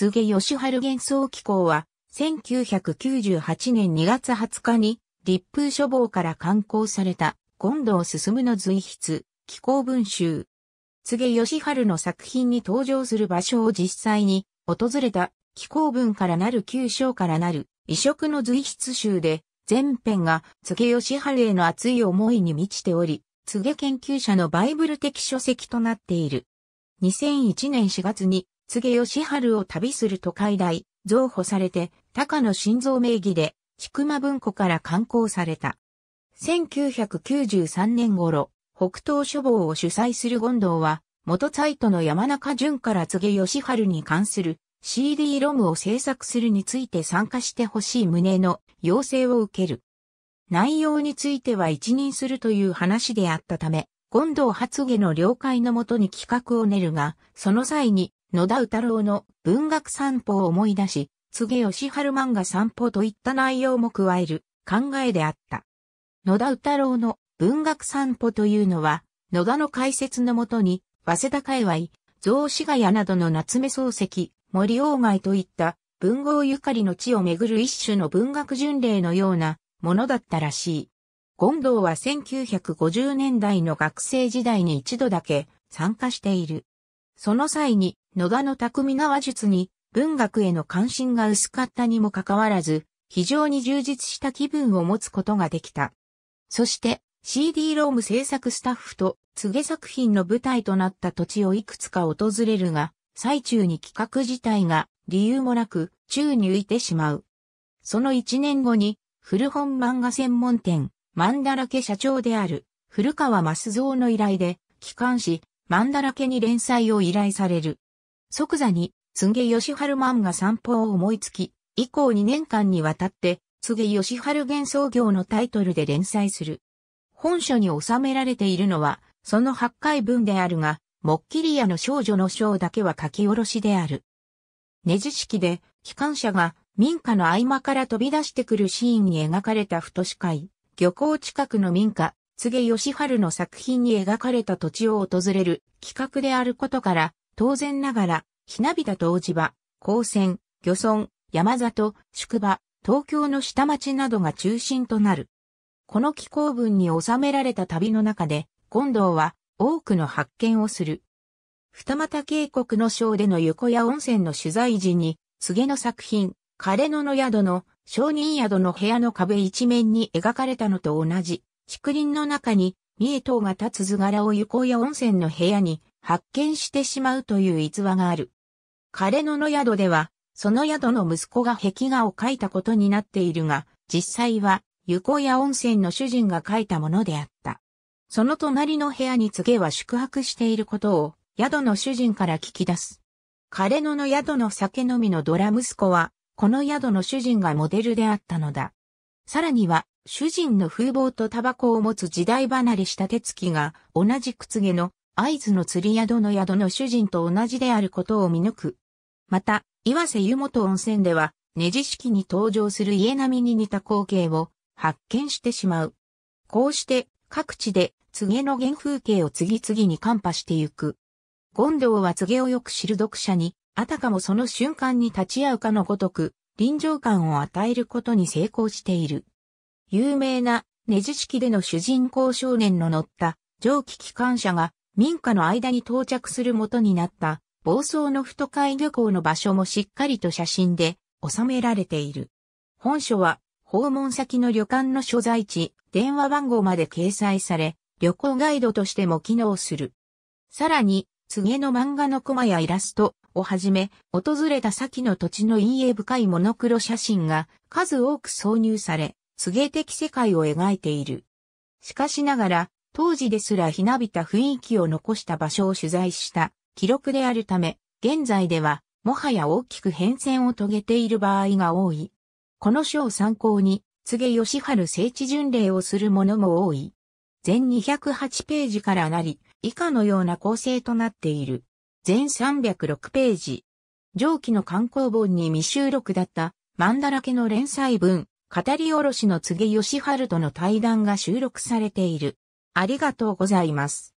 柘植義春幻想機構は、1998年2月20日に、立風書房から刊行された、権藤進の随筆、気候文集。柘植義春の作品に登場する場所を実際に訪れた気候文からなる旧章からなる異色の随筆集で、前編が柘義春への熱い思いに満ちており、柘研究者のバイブル的書籍となっている。2001年4月に柘義春を旅すると解題、増捕されて、高野晋三名義で、菊間文庫から刊行された。1993年頃、北東書房を主催する権藤は、元サイトの山中淳から柘義春に関する CD ロムを制作するについて参加してほしい旨の要請を受ける。内容については一任するという話であったため、権藤発言の了解のもとに企画を練るが、その際に野田太郎の文学散歩を思い出し、げ、吉春漫画散歩といった内容も加える考えであった。野田太郎の文学散歩というのは、野田の解説のもとに、早稲田界隈、雑司ヶ谷などの夏目漱石、森鴎外といった文豪ゆかりの地をめぐる一種の文学巡礼のようなものだったらしい。権藤は1950年代の学生時代に一度だけ参加している。その際に野田の匠が話術に文学への関心が薄かったにもかかわらず、非常に充実した気分を持つことができた。そして CD ローム制作スタッフと告げ作品の舞台となった土地をいくつか訪れるが、最中に企画自体が理由もなく宙に浮いてしまう。その一年後に古本漫画専門店、漫だらけ社長である古川増蔵の依頼で、機関誌、漫だらけに連載を依頼される。即座に、杉毛義春漫画散歩を思いつき、以降2年間にわたって、杉毛義春幻想業のタイトルで連載する。本書に収められているのは、その8回分であるが、モッキリアの少女の章だけは書き下ろしである。ネジ式で、機関車が民家の合間から飛び出してくるシーンに描かれた太市会、漁港近くの民家、柘義春の作品に描かれた土地を訪れる企画であることから、当然ながら、ひなびた湯治場、高専、漁村、山里、宿場、東京の下町などが中心となる。この気候文に収められた旅の中で、近藤は多くの発見をする。二股渓谷の章での横や温泉の取材時に、柘の作品、枯野の宿の、商人宿の部屋の壁一面に描かれたのと同じ、竹林の中に、三重塔が立つ図柄を横や温泉の部屋に発見してしまうという逸話がある。彼のの宿では、その宿の息子が壁画を描いたことになっているが、実際は、床屋温泉の主人が描いたものであった。その隣の部屋に告げは宿泊していることを、宿の主人から聞き出す。彼のの宿の酒飲みのドラ息子は、この宿の主人がモデルであったのだ。さらには、主人の風貌とタバコを持つ時代離れした手つきが、同じくつげの会津の釣り宿の宿の主人と同じであることを見抜く。また、岩瀬湯本温泉では、ネジ式に登場する家並みに似た光景を発見してしまう。こうして、各地で、柘の原風景を次々に看破してゆく。権藤は柘げをよく知る読者に、あたかもその瞬間に立ち会うかのごとく、臨場感を与えることに成功している。有名な、ネジ式での主人公少年の乗った、蒸気機関車が、民家の間に到着する元になった房総の太海漁港の場所もしっかりと写真で収められている。本書は訪問先の旅館の所在地、電話番号まで掲載され、旅行ガイドとしても機能する。さらに、告げの漫画のコマやイラストをはじめ、訪れた先の土地の陰影深いモノクロ写真が数多く挿入され、告げ的世界を描いている。しかしながら、当時ですらひなびた雰囲気を残した場所を取材した記録であるため、現在ではもはや大きく変遷を遂げている場合が多い。この書を参考に、柘義春聖地巡礼をする者も多い。全208ページからなり、以下のような構成となっている。全306ページ。上記の観光本に未収録だった、マンだらけの連載文、語り下ろしの柘義春との対談が収録されている。ありがとうございます。